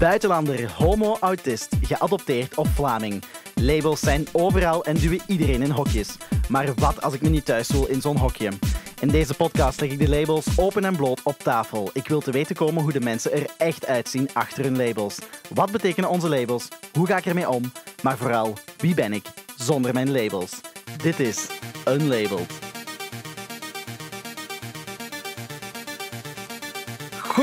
buitenlander, homo, autist, geadopteerd of Vlaming. Labels zijn overal en duwen iedereen in hokjes. Maar wat als ik me niet thuis voel in zo'n hokje? In deze podcast leg ik de labels open en bloot op tafel. Ik wil te weten komen hoe de mensen er echt uitzien achter hun labels. Wat betekenen onze labels? Hoe ga ik ermee om? Maar vooral, wie ben ik zonder mijn labels? Dit is Unlabeled.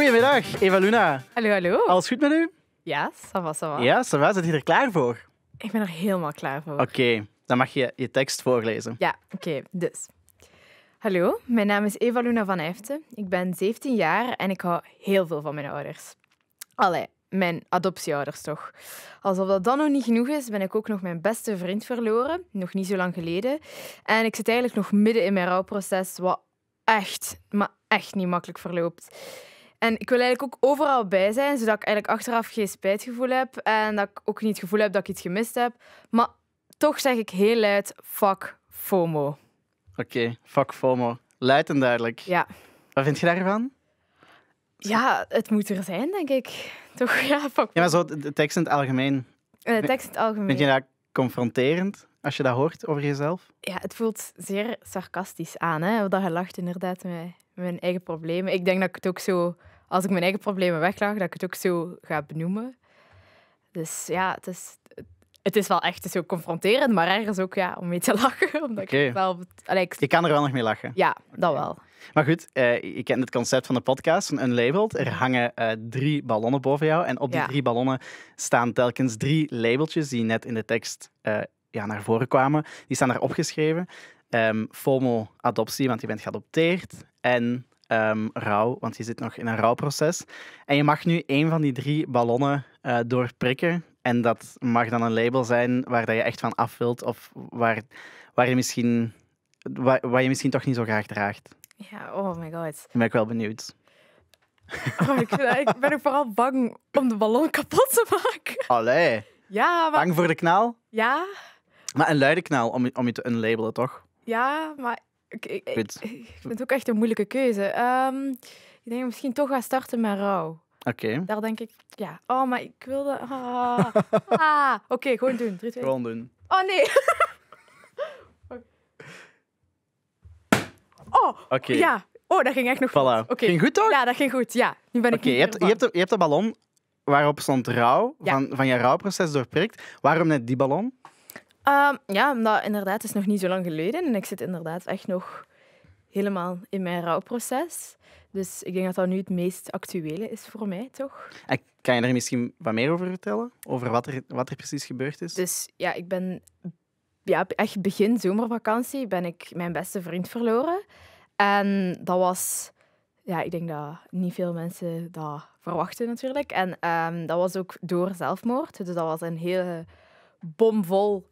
Goedemiddag, Eva Luna. Hallo, hallo. Alles goed met u? Ja, ça va, ça Ja, ça Zit je er klaar voor? Ik ben er helemaal klaar voor. Oké, dan mag je je tekst voorlezen. Ja, oké. dus. Hallo, mijn naam is Eva Luna van Eften. Ik ben 17 jaar en ik hou heel veel van mijn ouders. Allee, mijn adoptieouders toch. Alsof dat dan nog niet genoeg is, ben ik ook nog mijn beste vriend verloren, nog niet zo lang geleden. En ik zit eigenlijk nog midden in mijn rouwproces, wat echt, maar echt niet makkelijk verloopt. En ik wil eigenlijk ook overal bij zijn, zodat ik eigenlijk achteraf geen spijtgevoel heb en dat ik ook niet het gevoel heb dat ik iets gemist heb. Maar toch zeg ik heel luid, fuck FOMO. Oké, fuck FOMO. Luid en duidelijk. Ja. Wat vind je daarvan? Ja, het moet er zijn, denk ik. Toch? Ja, fuck Ja, maar zo de tekst in het algemeen. Eh, de tekst in het algemeen. Vind je dat confronterend als je dat hoort over jezelf? Ja, het voelt zeer sarcastisch aan, hè? Dat je lacht inderdaad mij mijn eigen problemen. Ik denk dat ik het ook zo, als ik mijn eigen problemen weglaag, dat ik het ook zo ga benoemen. Dus ja, het is, het is wel echt zo confronterend, maar ergens ook ja, om mee te lachen. Omdat okay. wel, allee, ik... je kan er wel nog mee lachen. Ja, dat wel. Maar goed, uh, je kent het concept van de podcast, een Unlabeled. Er hangen eh, drie ballonnen boven jou. En op die drie ballonnen staan telkens drie labeltjes die net in de tekst eh, ja, naar voren kwamen. Die staan daar opgeschreven. Um, FOMO, adoptie, want je bent geadopteerd en um, rouw, want je zit nog in een rouwproces. En je mag nu één van die drie ballonnen uh, doorprikken. En dat mag dan een label zijn waar dat je echt van af wilt of waar, waar je misschien, waar, je misschien toch niet zo graag draagt. Ja, oh my god. Ben ik wel benieuwd. Oh, ik, ik, ben ook vooral bang om de ballon kapot te maken. Allee. Ja, maar... Bang voor de knal? Ja. Maar een luide knaal om, om je te unlabelen, toch? Ja, maar ik, ik, vind het ook echt een moeilijke keuze. Ehm, ik denk misschien toch gaan starten met rouw. Oké. Daar denk ik, ja. Oh, maar ik wilde... Ah. ah. Oké, gewoon doen. Drie, twee. Gewoon doen. Oh, nee. oh, okay. ja. Oh, dat ging echt nog voilà. goed. Ging goed, toch? Ja, dat ging goed. Ja, nu ben ik Oké, je, hebt, je, hebt de, je hebt de ballon waarop stond rouw, van, van je rouwproces doorprikt. Waarom net die ballon? Ehm, ja, inderdaad, het is nog niet zo lang geleden. En ik zit inderdaad echt nog helemaal in mijn rouwproces. Dus ik denk dat dat nu het meest actuele is voor mij, toch? kan je er misschien wat meer over vertellen? Over wat er, wat er precies gebeurd is? Dus ja, ik ben ja, echt begin zomervakantie ben ik mijn beste vriend verloren. En dat was... Ja, ik denk dat niet veel mensen dat verwachten natuurlijk. En ehm, dat was ook door zelfmoord. Dus dat was een hele bomvol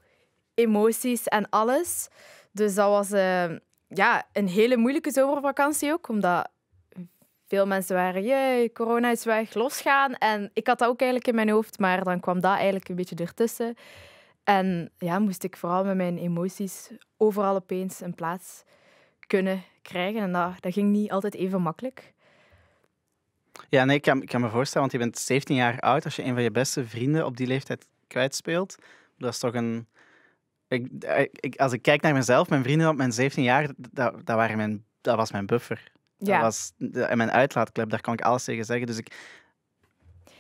emoties en alles. Dus dat was eh, ja, een hele moeilijke zomervakantie ook, omdat veel mensen waren, jee, corona is weg, losgaan. En ik had dat ook eigenlijk in mijn hoofd, maar dan kwam dat eigenlijk een beetje ertussen. En ja, moest ik vooral met mijn emoties overal opeens een plaats kunnen krijgen. En dat, dat ging niet altijd even makkelijk. Ja, nee, ik kan, ik kan me voorstellen, want je bent 17 jaar oud. Als je een van je beste vrienden op die leeftijd kwijtspeelt, dat is toch een eh, ik, als ik kijk naar mezelf, mijn vrienden op mijn 17 jaar, dat, dat, waren mijn, dat was mijn buffer. Ja. Dat was en mijn uitlaatklep, daar kan ik alles tegen zeggen. Dus ik,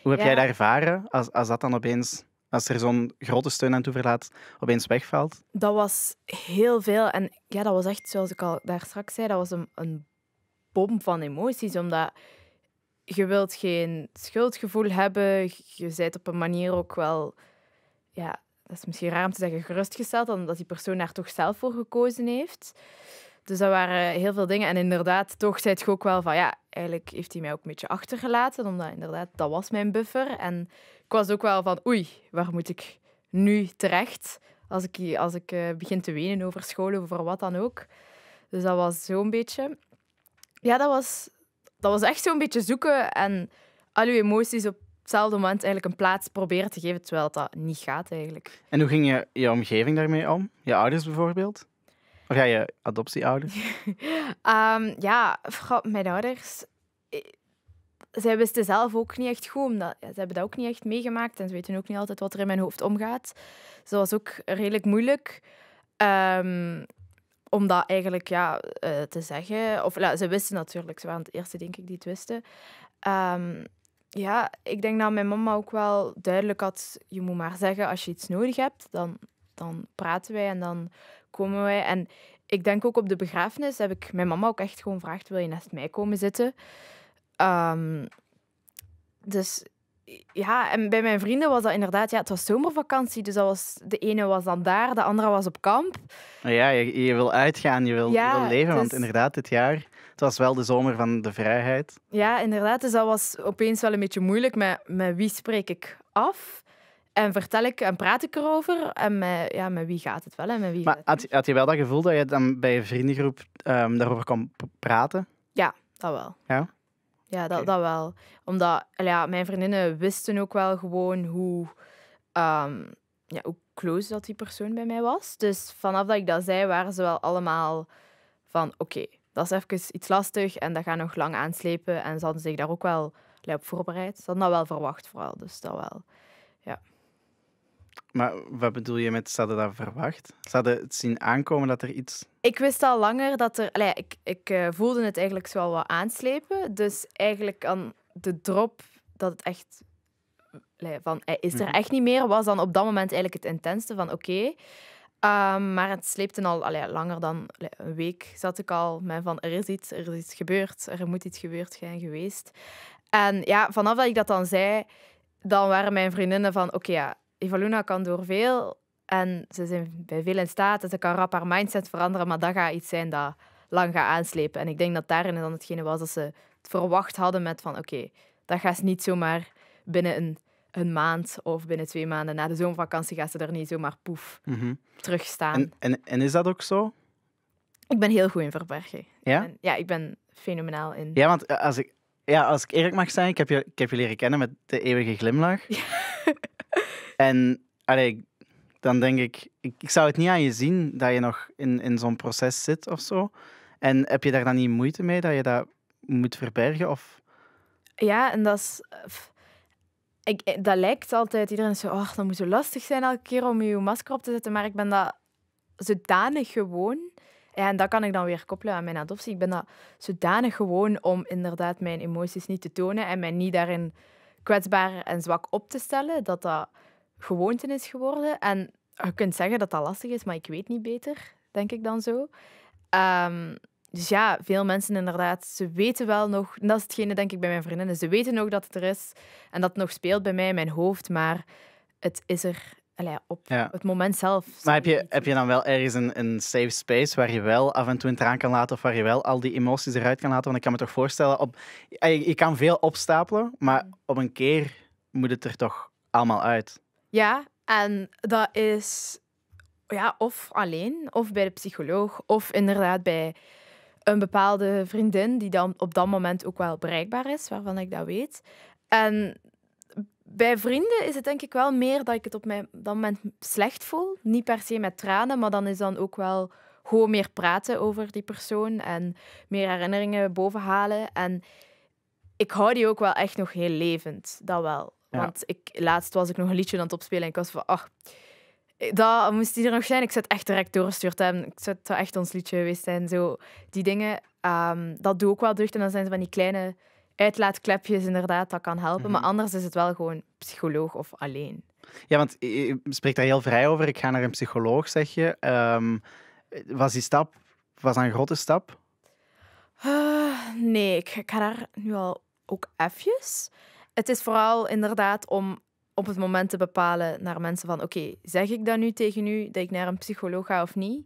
hoe heb jij dat ervaren als, als dat dan opeens, als er zo'n grote steun aan toeverlaat, opeens wegvalt? Dat was heel veel. En ja, dat was echt, zoals ik al daar straks zei, dat was een, bom van emoties. Omdat je wilt geen schuldgevoel hebben. Je bent op een manier ook wel ja, dat is misschien raar om te zeggen, gerustgesteld, omdat dat die persoon daar toch zelf voor gekozen heeft. Dus dat waren heel veel dingen. En inderdaad, toch zei ik ook wel van ja, eigenlijk heeft hij mij ook een beetje achtergelaten. Omdat inderdaad, dat was mijn buffer. En ik was ook wel van oei, waar moet ik nu terecht? Als ik, als ik eh, begin te wenen over scholen over wat dan ook. Dus dat was zo'n beetje. Ja, dat was, dat was echt zo'n beetje zoeken en al uw emoties op hetzelfde moment eigenlijk een plaats proberen te geven, terwijl dat niet gaat eigenlijk. En hoe ging je, je omgeving daarmee om? Je ouders bijvoorbeeld? Of ja, je adoptieouders? Ehm, ja, mijn ouders... Eh, zij wisten zelf ook niet echt goed, omdat ja, ze hebben dat ook niet echt meegemaakt en ze weten ook niet altijd wat er in mijn hoofd omgaat. Dus was ook redelijk moeilijk. Ehm, om dat eigenlijk ja, eh, te zeggen. Of, ze wisten natuurlijk, ze waren het eerste, denk ik, die het wisten. Ehm, ja, ik denk dat mijn mama ook wel duidelijk had, je moet maar zeggen als je iets nodig hebt, dan, dan praten wij en dan komen wij. En ik denk ook op de begrafenis heb ik mijn mama ook echt gewoon gevraagd, wil je naast mij komen zitten? Ehm, dus ja, en bij mijn vrienden was dat inderdaad, ja, het was zomervakantie, dus dat was, de ene was dan daar, de andere was op kamp. Ja, je, wil uitgaan, je wil, je leven, want dus inderdaad, dit jaar het was wel de zomer van de vrijheid. Ja, inderdaad. Dus dat was opeens wel een beetje moeilijk. Met, met wie spreek ik af? En vertel ik en praat ik erover? En met, ja, met wie gaat het wel en met wie maar had, je wel dat gevoel dat je dan bij je vriendengroep ehm, daarover kon praten? Ja, dat wel. Ja? Ja, dat, dat wel. Omdat ja, mijn vriendinnen wisten ook wel gewoon hoe, ehm, ja, hoe close dat die persoon bij mij was. Dus vanaf dat ik dat zei, waren ze wel allemaal van oké, dat is even iets lastig en dat gaat nog lang aanslepen. En ze hadden zich daar ook wel op voorbereid. Ze hadden dat wel verwacht vooral, dus dat wel. Ja. Maar wat bedoel je met ze hadden dat verwacht? Ze hadden het zien aankomen dat er iets... Ik wist al langer dat er... Allee, ik ik eh, voelde het eigenlijk zo wat aanslepen. Dus eigenlijk aan de drop dat het echt... Allee, van, eh, is er mhm. echt niet meer, was dan op dat moment eigenlijk het intenste van oké... Ehm, maar het sleepte al allee, langer dan een week. Zat ik al met van er is iets, er is iets gebeurd, er moet iets gebeurd zijn geweest. En ja, vanaf dat ik dat dan zei, dan waren mijn vriendinnen van oké, ja, Evaluna kan door veel en ze zijn bij veel in staat en ze kan rap haar mindset veranderen, maar dat gaat iets zijn dat lang gaat aanslepen. En ik denk dat daarin dan hetgene was dat ze het verwacht hadden met van oké, dat gaat niet zomaar binnen een een maand of binnen twee maanden na de zomervakantie gaat ze er niet zomaar poef mm -hmm. terugstaan. En, en, is dat ook zo? Ik ben heel goed in verbergen. Ja? En, ja, ik ben fenomenaal in. Ja, want eh, als ik, ja, als ik eerlijk mag zijn, ik heb, je, ik heb je leren kennen met de eeuwige glimlach. En allee, dan denk ik, ik, ik, zou het niet aan je zien dat je nog in, in zo'n proces zit of zo. En heb je daar dan niet moeite mee dat je dat moet verbergen? Of? Ja, en dat is ik, eh, dat lijkt altijd, iedereen is zo, oh, dat moet zo lastig zijn elke keer om je masker op te zetten, maar ik ben dat zodanig gewoon. Ja, en dat kan ik dan weer koppelen aan mijn adoptie. Ik ben dat zodanig gewoon om inderdaad mijn emoties niet te tonen en mij niet daarin kwetsbaar en zwak op te stellen, dat dat gewoonte is geworden. En je kunt zeggen dat dat lastig is, maar ik weet niet beter, denk ik dan zo. Ehm, dus ja, veel mensen inderdaad, ze weten wel nog, en dat is hetgene denk ik bij mijn vriendinnen, ze weten nog dat het er is en dat het nog speelt bij mij in mijn hoofd, maar het is er allee, op het moment zelf. Maar heb je, heb je dan wel ergens een, een safe space waar je wel af en toe een traan kan laten of waar je wel al die emoties eruit kan laten? Want ik kan me toch voorstellen, op, je, kan veel opstapelen, maar mm. op een keer moet het er toch allemaal uit. Ja, en dat is ja, of alleen, of bij de psycholoog, of inderdaad bij een bepaalde vriendin die dan op dat moment ook wel bereikbaar is, waarvan ik dat weet. En bij vrienden is het denk ik wel meer dat ik het op mijn, dat moment slecht voel. Niet per se met tranen, maar dan is dan ook wel gewoon meer praten over die persoon en meer herinneringen bovenhalen. En ik hou die ook wel echt nog heel levend, dat wel. Want ik, laatst was ik nog een liedje aan het opspelen en ik was van, ach, eh, dat moest die er nog zijn. Ik zou echt direct doorgestuurd en Ik zou, echt ons liedje geweest zijn. Zo, die dingen, ehm, dat doe ook wel deugd. En dan zijn ze van die kleine uitlaatklepjes, inderdaad, dat kan helpen. Mhm. Maar anders is het wel gewoon psycholoog of alleen. Ja, want je spreekt daar heel vrij over. Ik ga naar een psycholoog, zeg je. Ehm, was die stap, was dat een grote stap? Ah, nee, ik, ik, ga daar nu al ook even. Het is vooral inderdaad om op het moment te bepalen naar mensen van oké, zeg ik dat nu tegen u dat ik naar een psycholoog ga of niet?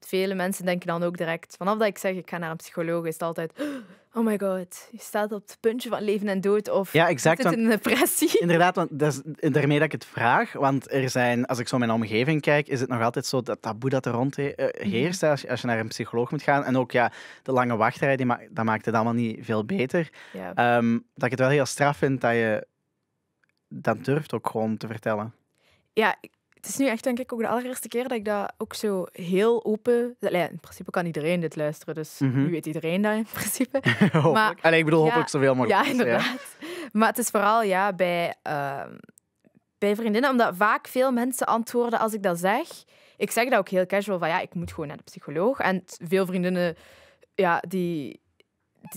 Vele mensen denken dan ook direct, vanaf dat ik zeg ik ga naar een psycholoog, is het altijd oh my god, je staat op het puntje van leven en dood of ja, exact, zit in een depressie. Inderdaad, want dat is daarmee dat ik het vraag, want er zijn, als ik zo mijn omgeving kijk, is het nog altijd zo dat taboe dat er rond eh, mhm. heerst als, je, als je naar een psycholoog moet gaan. En ook ja, de lange wachtrij, die ma dat maakt het allemaal niet veel beter. Ehm, dat ik het wel heel straf vind dat je dat durft ook gewoon te vertellen. Ja, het is nu echt denk ik ook de allereerste keer dat ik dat ook zo heel open... in principe kan iedereen dit luisteren, dus mhm. nu weet iedereen daar in principe. maar, en ik bedoel, ja, hopelijk zoveel mogelijk. Ja, inderdaad. Maar het is vooral ja, bij, ehm, bij vriendinnen, omdat vaak veel mensen antwoorden als ik dat zeg. Ik zeg dat ook heel casual, van ja, ik moet gewoon naar de psycholoog. En veel vriendinnen ja, die,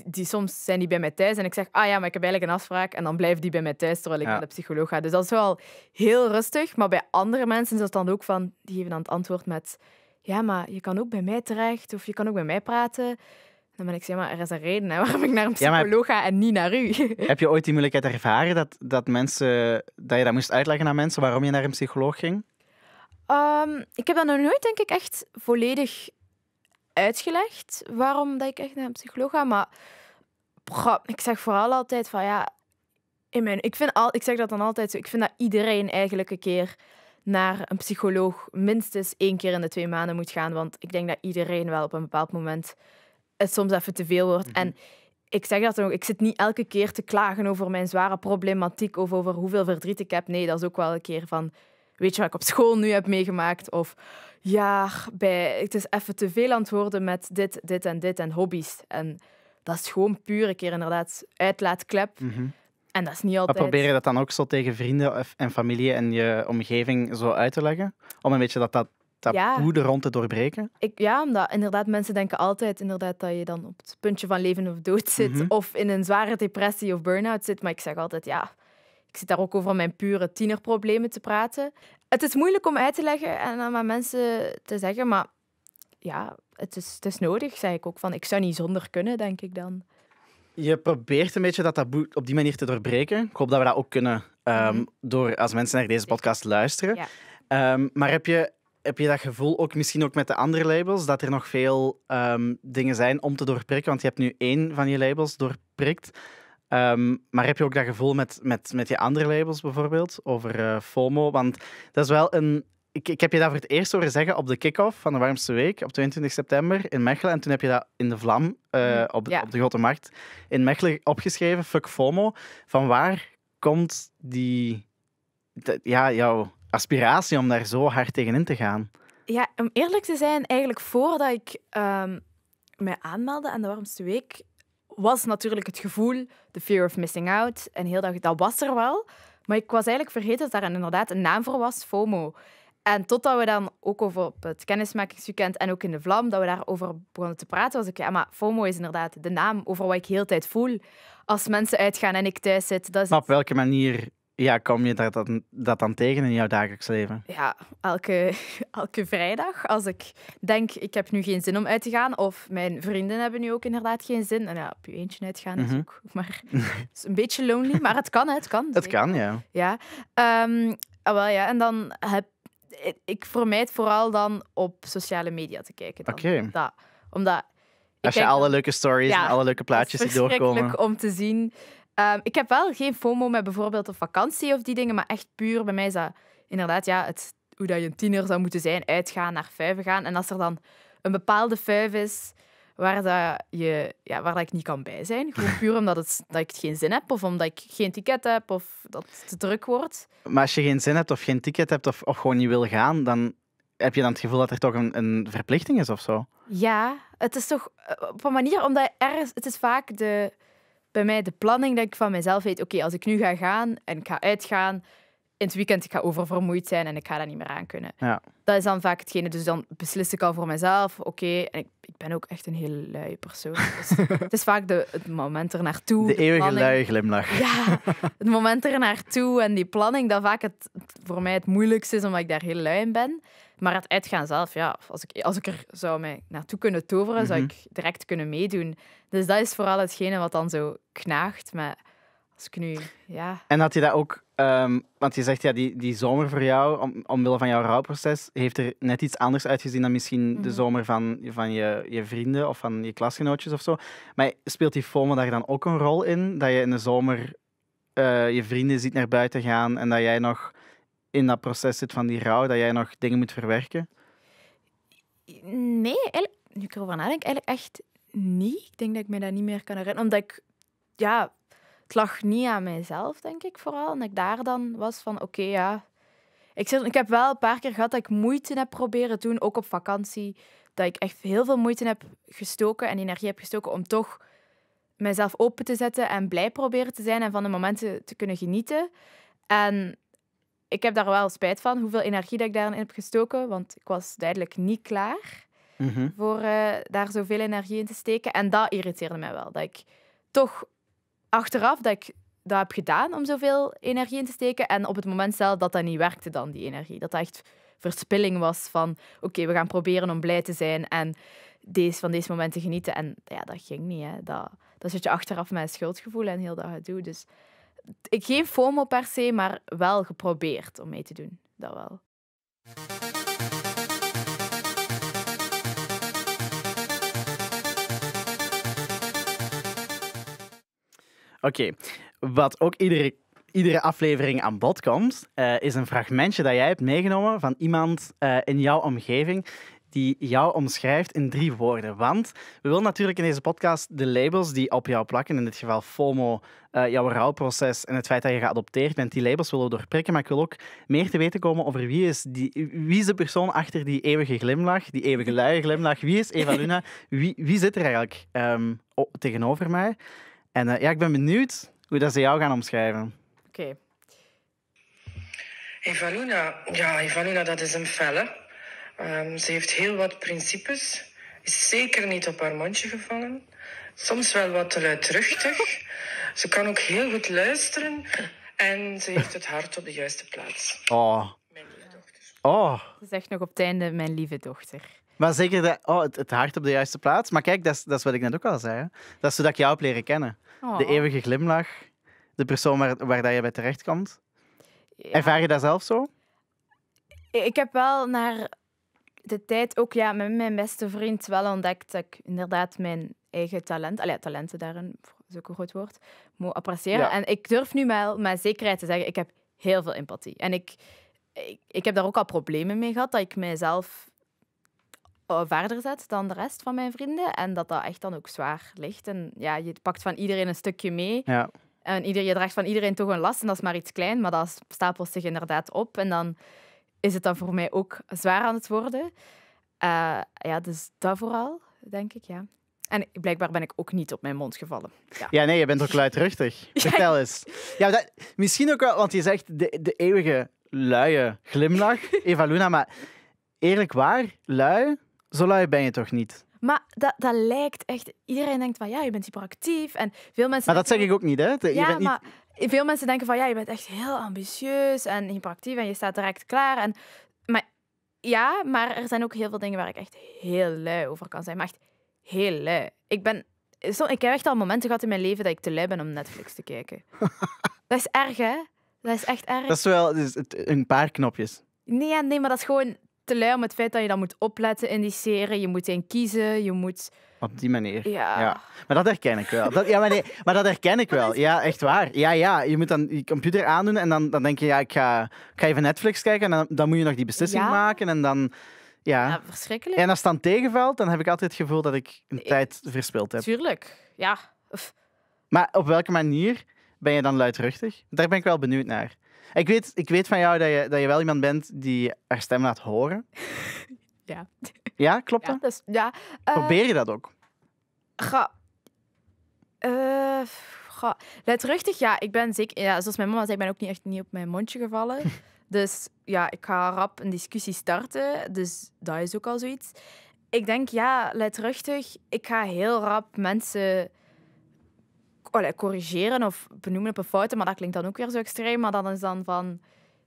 die, soms zijn die bij mij thuis en ik zeg, ah ja, maar ik heb eigenlijk een afspraak. En dan blijft die bij mij thuis terwijl ik naar de psycholoog ga. Dus dat is wel heel rustig. Maar bij andere mensen is dat dan ook van, die geven dan het antwoord met, ja, maar je kan ook bij mij terecht of je kan ook bij mij praten. Dan ben ik zeg maar, er is een reden waarom ik naar een psycholoog ga en niet naar u. Heb je ooit die moeilijkheid ervaren dat, dat, mensen, dat je dat moest uitleggen aan mensen waarom je naar een psycholoog ging? Ehm, ik heb dat nog nooit, denk ik, echt volledig uitgelegd waarom dat ik echt naar een psycholoog ga. Maar ik zeg vooral altijd van ja, in mijn, ik, vind al, ik zeg dat dan altijd zo. Ik vind dat iedereen eigenlijk een keer naar een psycholoog minstens één keer in de twee maanden moet gaan. Want ik denk dat iedereen wel op een bepaald moment het soms even te veel wordt. En mhm. ik zeg dat dan ook, ik zit niet elke keer te klagen over mijn zware problematiek of over hoeveel verdriet ik heb. Nee, dat is ook wel een keer van weet je wat ik op school nu heb meegemaakt? Of ja, bij, het is even te veel antwoorden met dit, dit en dit en hobby's. En dat is gewoon puur een keer inderdaad uitlaatklep. Mhm. En dat is niet altijd... Maar probeer je dat dan ook zo tegen vrienden en familie en je omgeving zo uit te leggen? Om een beetje dat, dat taboe ja. rond te doorbreken? Ik, ja, omdat inderdaad mensen denken altijd inderdaad dat je dan op het puntje van leven of dood zit. Mhm. Of in een zware depressie of burn-out zit. Maar ik zeg altijd, ja, ik zit daar ook over mijn pure tienerproblemen te praten. Het is moeilijk om uit te leggen en aan mensen te zeggen, maar ja, het is, het is nodig, zei ik ook. Van, ik zou niet zonder kunnen, denk ik dan. Je probeert een beetje dat taboe op die manier te doorbreken. Ik hoop dat we dat ook kunnen ehm, mhm. door als mensen naar deze podcast luisteren. Ehm, maar heb je, heb je dat gevoel ook misschien ook met de andere labels dat er nog veel ehm, dingen zijn om te doorprikken? Want je hebt nu één van je labels doorprikt. Ehm, maar heb je ook dat gevoel met, met, met die andere labels bijvoorbeeld over uh, FOMO? Want dat is wel een. Ik, ik heb je dat voor het eerst horen zeggen op de kick-off van de warmste week op 22 september in Mechelen. En toen heb je dat in de vlam eh, mhm. op, op de Grote Markt in Mechelen opgeschreven. Fuck FOMO. Van waar komt die. ja, jouw aspiratie om daar zo hard tegenin te gaan? Ja, om eerlijk te zijn, eigenlijk voordat ik um, mij aanmeldde aan de warmste week, was natuurlijk het gevoel, de fear of missing out. En heel dat, dat was er wel. Maar ik was eigenlijk vergeten dat daar inderdaad een naam voor was, FOMO. En totdat we dan ook over op het kennismakingsweekend en ook in de Vlam, dat we daarover begonnen te praten, was ik, ja, maar FOMO is inderdaad de naam over wat ik heel tijd voel als mensen uitgaan en ik thuis zit. Dat is Op welke manier ja, kom je dat, dat, dan tegen in jouw dagelijks leven? Ja, elke, elke vrijdag. Als ik denk, ik heb nu geen zin om uit te gaan. Of mijn vrienden hebben nu ook inderdaad geen zin. En ja, op je eentje uitgaan is mhm. ook maar, is een beetje lonely. Maar het kan, het kan. Het kan, ja. Ja. Um, ja. En dan heb ik vermijd vooral dan op sociale media te kijken. Oké. Okay. Omdat... Als je alle leuke stories en alle leuke plaatjes die doorkomen. Het is om te zien Ehm, ik heb wel geen FOMO met bijvoorbeeld op vakantie of die dingen, maar echt puur bij mij is dat inderdaad ja, het, hoe dat je een tiener zou moeten zijn, uitgaan, naar vijven gaan. En als er dan een bepaalde vijf is waar, dat je, ja, waar dat ik niet kan bij zijn, gewoon puur omdat het, dat ik geen zin heb of omdat ik geen ticket heb of dat het te druk wordt. Maar als je geen zin hebt of geen ticket hebt of, of gewoon niet wil gaan, dan heb je dan het gevoel dat er toch een, een verplichting is of zo? Ja, het is toch eh, op een manier omdat ergens, het is vaak de bij mij de planning dat ik van mezelf weet, oké, als ik nu ga gaan en ik ga uitgaan, in het weekend ik ga oververmoeid zijn en ik ga dat niet meer aan kunnen. Ja. Dat is dan vaak hetgene. Dus dan beslis ik al voor mezelf, oké. en ik, ik, ben ook echt een heel lui persoon. Dus het is vaak de, het moment ernaartoe. De, de eeuwige planning. glimlach. Ja, het moment ernaartoe en die planning, dat vaak het, voor mij het moeilijkste is, omdat ik daar heel lui in ben. Maar het uitgaan zelf, ja, als ik, als ik er zou mij naartoe kunnen toveren, zou mhm. ik direct kunnen meedoen. Dus dat is vooral hetgene wat dan zo knaagt. Maar als ik nu, ja... En had je dat ook... Ehm, want je zegt, ja, die, die zomer voor jou, om, omwille van jouw rouwproces, heeft er net iets anders uitgezien dan misschien de mhm. zomer van, van je, je vrienden of van je klasgenootjes of zo. Maar speelt die FOMO daar dan ook een rol in? Dat je in de zomer eh, je vrienden ziet naar buiten gaan en dat jij nog in dat proces zit van die rouw, dat jij nog dingen moet verwerken? Nee, nu nu ik erover nadenk, eigenlijk echt niet. Ik denk dat ik me dat niet meer kan herinneren. Omdat ik, ja, het lag niet aan mijzelf, denk ik vooral. En ik daar dan was van, oké, ja. Ik, zit, ik heb wel een paar keer gehad dat ik moeite heb proberen doen, ook op vakantie. Dat ik echt heel veel moeite heb gestoken en energie heb gestoken om toch mezelf open te zetten en blij proberen te zijn en van de momenten te kunnen genieten. En ik heb daar wel spijt van, hoeveel energie dat ik daarin heb gestoken, want ik was duidelijk niet klaar mhm. voor uh, daar zoveel energie in te steken. En dat irriteerde mij wel, dat ik toch achteraf dat ik dat heb gedaan om zoveel energie in te steken en op het moment zelf dat dat niet werkte dan, die energie. Dat dat echt verspilling was van, oké, we gaan proberen om blij te zijn en deze, van deze momenten genieten. En ja, dat ging niet, hè. Dat, dat zit je achteraf met een schuldgevoel en heel dat gedoe, dus... Ik geen FOMO per se, maar wel geprobeerd om mee te doen. Dat wel. Oké, wat ook iedere, iedere aflevering aan bod komt, eh, is een fragmentje dat jij hebt meegenomen van iemand eh, in jouw omgeving die jou omschrijft in drie woorden. Want we willen natuurlijk in deze podcast de labels die op jou plakken, in dit geval FOMO, eh, jouw rouwproces en het feit dat je geadopteerd bent, die labels willen we doorprikken. Maar ik wil ook meer te weten komen over wie is, die, wie is de persoon achter die eeuwige glimlach, die eeuwige luie glimlach. Wie is Eva Luna? Wie, wie zit er eigenlijk ehm, tegenover mij? En eh, ja, ik ben benieuwd hoe dat ze jou gaan omschrijven. Oké. Okay. Evaluna, ja, Evaluna, dat is een felle. Ehm, ze heeft heel wat principes, is zeker niet op haar mondje gevallen. Soms wel wat luidruchtig. Ze kan ook heel goed luisteren. En ze heeft het hart op de juiste plaats. Oh. Mijn lieve dochter. Oh. Ze zegt nog op het einde, mijn lieve dochter. Maar zeker dat, oh, het, het, hart op de juiste plaats. Maar kijk, dat is, dat is wat ik net ook al zei. Dat is zodat ik jou heb leren kennen. Oh. De eeuwige glimlach. De persoon waar, waar dat je bij terechtkomt. komt. Ja. Ervaar je dat zelf zo? Ik heb wel naar de tijd ook ja, met mijn beste vriend wel ontdekt dat ik inderdaad mijn eigen talent, allee, talenten daarin, is ook een groot woord, moet appreciëren. En ik durf nu wel met zekerheid te zeggen, ik heb heel veel empathie. En ik, ik, ik heb daar ook al problemen mee gehad, dat ik mijzelf eh, verder zet dan de rest van mijn vrienden. En dat dat echt dan ook zwaar ligt. En ja, je pakt van iedereen een stukje mee. Ja. En ieder, je draagt van iedereen toch een last. En dat is maar iets klein, maar dat stapelt zich inderdaad op. En dan is het dan voor mij ook zwaar aan het worden. Eh, ja, dus dat vooral, denk ik, ja. En blijkbaar ben ik ook niet op mijn mond gevallen. Ja, ja nee, je bent ook luidruchtig. Vertel eens. Ja, misschien ook wel, want je zegt de, de eeuwige luie glimlach, Eva Luna, maar eerlijk waar, lui, zo lui ben je toch niet? Maar dat, dat lijkt echt... Iedereen denkt van, ja, je bent hyperactief. En veel mensen maar dat zeg ik ook niet, hè? Je ja, bent niet maar veel mensen denken van ja, je bent echt heel ambitieus en hyperactief en je staat direct klaar. En, maar ja, maar er zijn ook heel veel dingen waar ik echt heel lui over kan zijn. Maar echt heel lui. Ik ben ik heb echt al momenten gehad in mijn leven dat ik te lui ben om Netflix te kijken. dat is erg, hè? Dat is echt erg. Dat is wel dus een paar knopjes. Nee, nee, maar dat is gewoon te om het feit dat je dan moet opletten in die serie. Je moet in kiezen, je moet... Op die manier. Ja. Maar dat herken ik wel. Dat, ja, maar, nee, maar dat herken ik wel. Ja, echt waar. Ja, ja. Je moet dan je computer aandoen en dan, dan denk je, ja, ik ga, ik ga even Netflix kijken en dan, dan moet je nog die beslissing maken en dan... Ja. ja. verschrikkelijk. En als het dan tegenvalt, dan heb ik altijd het gevoel dat ik een tijd verspild heb. Tuurlijk, ja. Maar op welke manier ben je dan luidruchtig? Daar ben ik wel benieuwd naar. Ik weet, ik weet van jou dat je, dat je wel iemand bent die haar stem laat horen. Ja. Ja, klopt ja, dat? Dus, ja. Eh, Probeer je dat ook? Ga. Uh, ga. Luidruchtig, ja. Ik ben zeker... Ja, zoals mijn mama zei, ik ben ook niet echt niet op mijn mondje gevallen. dus ja, ik ga rap een discussie starten. Dus dat is ook al zoiets. Ik denk, ja, luidruchtig. Ik ga heel rap mensen allee, corrigeren of benoemen op een fouten, maar dat klinkt dan ook weer zo extreem. Maar dan is dan van,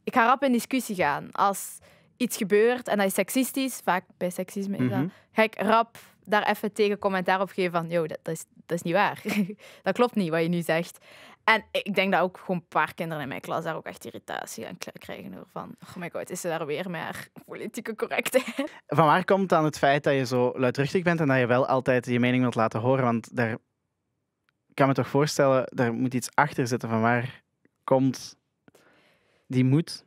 ik ga rap in discussie gaan. Als iets gebeurt en dat is seksistisch, vaak bij seksisme, mm ga ik rap daar even tegen commentaar op geven van, yo, dat, is, dat is niet waar. dat klopt niet wat je nu zegt. En ik denk dat ook gewoon een paar kinderen in mijn klas daar ook echt irritatie aan krijgen. door Van, oh my god, is ze daar weer meer politieke correctheid? Van waar komt dan het feit dat je zo luidruchtig bent en dat je wel altijd je mening wilt laten horen? Want daar ik kan me toch voorstellen, daar moet iets achter zitten van waar komt die moed?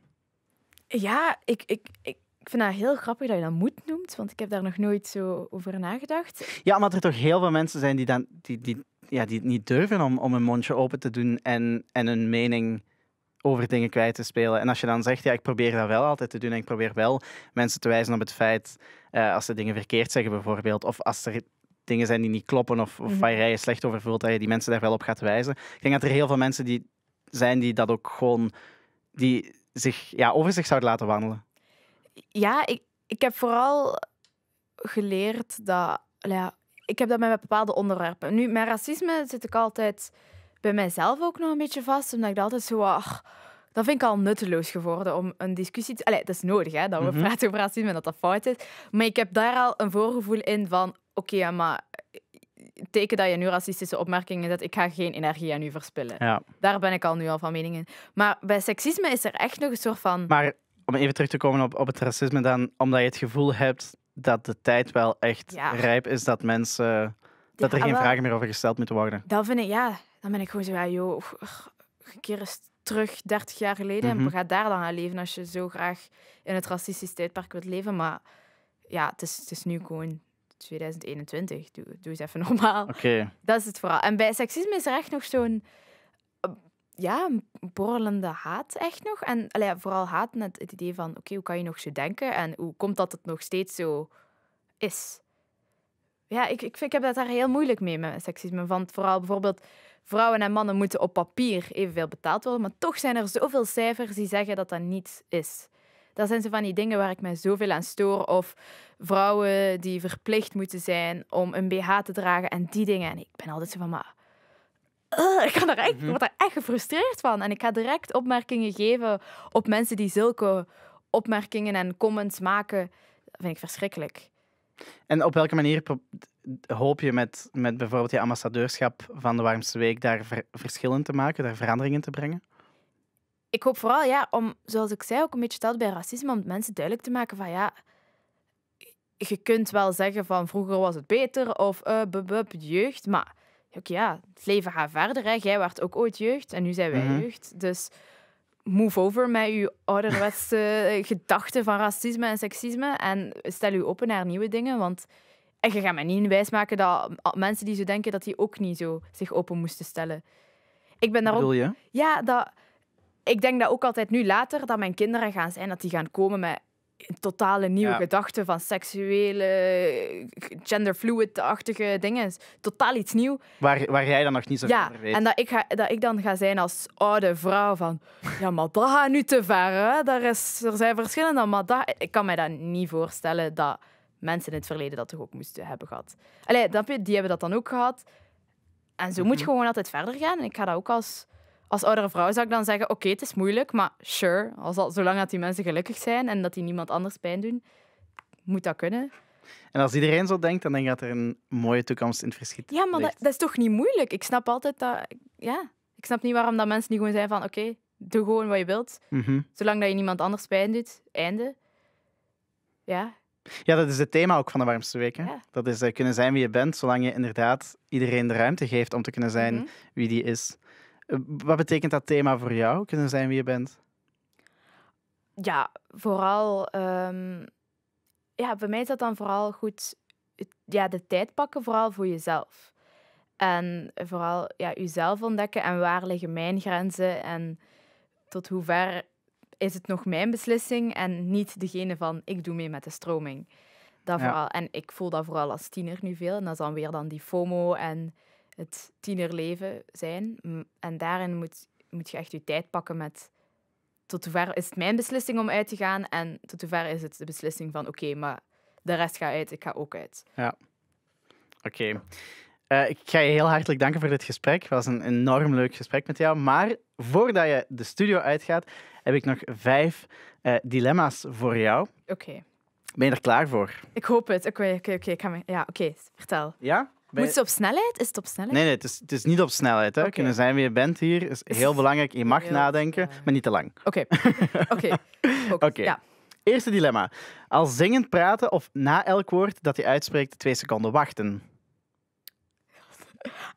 Ja, ik, ik, ik vind dat heel grappig dat je dat moed noemt, want ik heb daar nog nooit zo over nagedacht. Ja, omdat er toch heel veel mensen zijn die, dan, die, die, ja, die het niet durven om, om hun mondje open te doen en, en hun mening over dingen kwijt te spelen. En als je dan zegt, ja, ik probeer dat wel altijd te doen en ik probeer wel mensen te wijzen op het feit eh, als ze dingen verkeerd zeggen bijvoorbeeld, of als er dingen zijn die niet kloppen of, of mhm. waar jij je slecht over voelt, dat je die mensen daar wel op gaat wijzen. Ik denk dat er heel veel mensen die zijn die dat ook gewoon die zich ja, over zich zouden laten wandelen. Ja, ik, ik heb vooral geleerd dat. Ja, ik heb dat met bepaalde onderwerpen. Nu, met racisme zit ik altijd bij mijzelf ook nog een beetje vast, omdat ik dat altijd zo. Ach, dat vind ik al nutteloos geworden om een discussie te... het is nodig, hè, dat we mm praten over racisme en dat dat fout is. Maar ik heb daar al een voorgevoel in van... Oké, maar teken dat je nu racistische opmerkingen dat ik ga geen energie aan u verspillen. Ja. Daar ben ik al nu al van mening in. Maar bij seksisme is er echt nog een soort van... Maar om even terug te komen op, op het racisme dan, omdat je het gevoel hebt dat de tijd wel echt rijp is dat mensen... Dat er geen vragen meer over gesteld moeten worden. Dat vind ik, ja. Dan ben ik gewoon zo, ja, joh, een keer terug 30 jaar geleden en -hmm. en ga daar dan aan leven als je zo graag in het racistisch tijdperk wilt leven. Maar ja, het is, het is nu gewoon 2021. Doe, doe eens even normaal. Oké. Dat is het vooral. En bij seksisme is er echt nog zo'n eh, ja, borrelende haat echt nog. En allee, vooral haat met het idee van, oké, hoe kan je nog zo denken? En hoe komt dat het nog steeds zo is? Ja, ik, ik, ik heb dat daar heel moeilijk mee met seksisme. Want vooral bijvoorbeeld vrouwen en mannen moeten op papier evenveel betaald worden, maar toch zijn er zoveel cijfers die zeggen dat dat niet is. Dat zijn ze van die dingen waar ik mij zoveel aan stoor. Of vrouwen die verplicht moeten zijn om een BH te dragen en die dingen. En ik ben altijd zo van, maar... Eh, ik, kan er echt, ik mhm. word daar echt gefrustreerd van. En ik ga direct opmerkingen geven op mensen die zulke opmerkingen en comments maken. Dat vind ik verschrikkelijk. En op welke manier hoop je met, met bijvoorbeeld je ambassadeurschap van de Warmste Week daar verschillen te maken, daar veranderingen te brengen? Ik hoop vooral, ja, om, zoals ik zei, ook een beetje dat bij racisme, om mensen duidelijk te maken van ja, je kunt wel zeggen van vroeger was het beter of uh, eh, bubub, jeugd, maar ja, het leven gaat verder. Hè. Jij werd ook ooit jeugd en nu zijn wij mhm. jeugd. Dus move over met uw ouderwetse gedachten van racisme en seksisme en stel u open naar nieuwe dingen, want en je gaat mij niet wijsmaken dat mensen die zo denken, dat die ook niet zo zich open moesten stellen. Ik ben daarop... Bedoel je? Ja, dat... Ik denk dat ook altijd nu later, dat mijn kinderen gaan zijn, dat die gaan komen met totale nieuwe gedachten van seksuele, genderfluid-achtige dingen. Totaal iets nieuw. Waar, waar jij dan nog niet zo ja, van weet. En dat ik, ga, dat ik dan ga zijn als oude vrouw van... Ja, maar dat gaat nu te ver. Hè. Daar is, er zijn verschillende... Maar dat, ik kan mij dat niet voorstellen dat mensen in het verleden dat toch ook moesten hebben gehad. Allee, die hebben dat dan ook gehad. En zo moet je mhm. gewoon altijd verder gaan. En ik ga dat ook als als oudere vrouw zou ik dan zeggen: Oké, het is moeilijk, maar sure. Als zolang dat die mensen gelukkig zijn en dat die niemand anders pijn doen, moet dat kunnen. En als iedereen zo denkt, dan denk ik dat er een mooie toekomst in het verschiet Ja, maar dat, is toch niet moeilijk? Ik snap altijd dat... Ja, ik snap niet waarom dat mensen niet gewoon zijn van... Oké, doe gewoon wat je wilt. Mhm. Zolang dat je niemand anders pijn doet. Einde. Ja. Ja, dat is het thema ook van de Warmste Week. Dat is eh, kunnen zijn wie je bent, zolang je inderdaad iedereen de ruimte geeft om te kunnen zijn mhm. wie die is. Eh, wat betekent dat thema voor jou, kunnen zijn wie je bent? Ja, vooral... Ehm, ja, bij mij is dat dan vooral goed... Ja, de tijd pakken vooral voor jezelf. En vooral ja, jezelf ontdekken en waar liggen mijn grenzen en tot hoe ver is het nog mijn beslissing en niet degene van ik doe mee met de stroming. Dat vooral. En ik voel dat vooral als tiener nu veel. En dat is dan weer dan die FOMO en het tienerleven zijn. En daarin moet, moet je echt je tijd pakken met tot hoever is het mijn beslissing om uit te gaan en tot hoever is het de beslissing van oké, maar de rest gaat uit, ik ga ook uit. Ja. Oké. Eh, ik ga je heel hartelijk danken voor dit gesprek. Het was een enorm leuk gesprek met jou. Maar voordat je de studio uitgaat, heb ik nog vijf eh, dilemma's voor jou. Oké. Ben je er klaar voor? Ik hoop het. Oké, oké, oké. Ja, oké. Vertel. Ja? Moet ze op snelheid? Is het op snelheid? Nee, nee het, is, het is niet op snelheid. Hè. Kunnen zijn wie je bent hier is heel belangrijk. Je mag nadenken, maar niet te lang. Oké. Oké. Oké. Eerste dilemma. Al zingend praten of na elk woord dat je uitspreekt twee seconden wachten?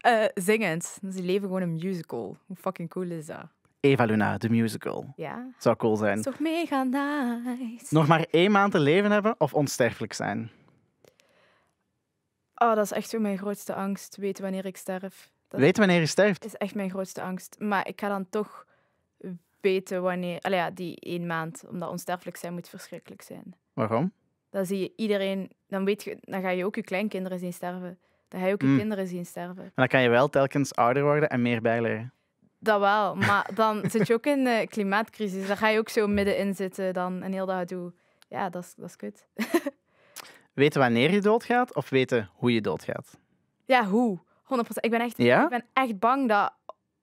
Eh, zingend. Ze dus leven gewoon een musical. Hoe fucking cool is dat? Eva Luna, de musical. Ja. Zou cool zijn. toch mega nice. Nog maar één maand te leven hebben of onsterfelijk zijn? Oh, dat is echt zo mijn grootste angst. Weten wanneer ik sterf. Dat Weet wanneer je sterft? is echt mijn grootste angst. Maar ik ga dan toch weten wanneer... Allee, ja, die één maand, omdat onsterfelijk zijn moet verschrikkelijk zijn. Waarom? Dan zie je iedereen... Dan, weet je, dan ga je ook je kleinkinderen zien sterven. Dan ga je ook je mm. kinderen zien sterven. Maar dan kan je wel telkens ouder worden en meer bijleren. Dat wel, maar dan zit je ook in de klimaatcrisis. Dan ga je ook zo middenin zitten dan en heel dat doe. Ja, dat is, dat is kut. weten wanneer je doodgaat of weten hoe je doodgaat? Ja, hoe? 100%. Ik ben echt, ik ben echt bang dat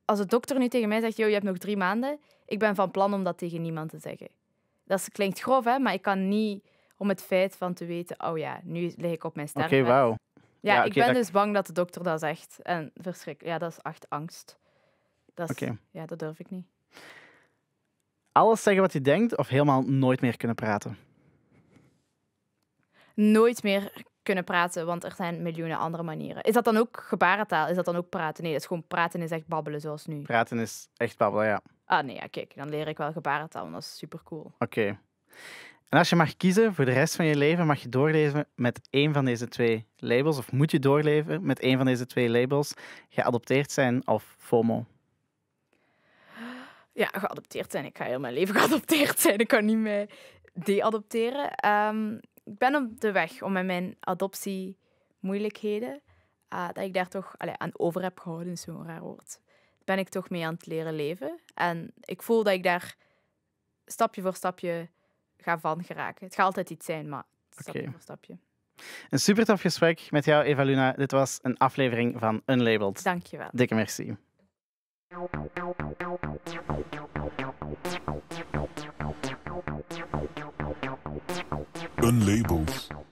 als de dokter nu tegen mij zegt: joh, je hebt nog drie maanden. Ik ben van plan om dat tegen niemand te zeggen. Dat klinkt grof, hè, maar ik kan niet om het feit van te weten: Oh ja, nu lig ik op mijn sterfbed. Oké, wauw. Ja, ik ben dus bang dat de dokter dat zegt. En verschrik, ja, dat is echt angst. Oké. ja, dat durf ik niet. Alles zeggen wat je denkt of helemaal nooit meer kunnen praten? nooit meer kunnen praten, want er zijn miljoenen andere manieren. Is dat dan ook gebarentaal? Is dat dan ook praten? Nee, dat is gewoon praten is echt babbelen, zoals nu. Praten is echt babbelen, ja. Ah nee, kijk, dan leer ik wel gebarentaal, en dat is super cool. Oké. En als je mag kiezen voor de rest van je leven, mag je doorleven met één van deze twee labels, of moet je doorleven met één van deze twee labels, geadopteerd zijn of FOMO? Ja, geadopteerd zijn. Ik ga heel mijn leven geadopteerd zijn. Ik kan niet meer deadopteren. Um, ik ben op de weg om met mijn adoptiemoeilijkheden, eh, dat ik daar toch allee, aan over heb gehouden, zo'n raar woord, ben ik toch mee aan het leren leven. En ik voel dat ik daar stapje voor stapje ga van geraken. Het gaat altijd iets zijn, maar stapje voor stapje. Een super tof gesprek met jou, Evaluna. Dit was een aflevering van Unlabeled. Dankjewel. Dikke merci. Unlabeled.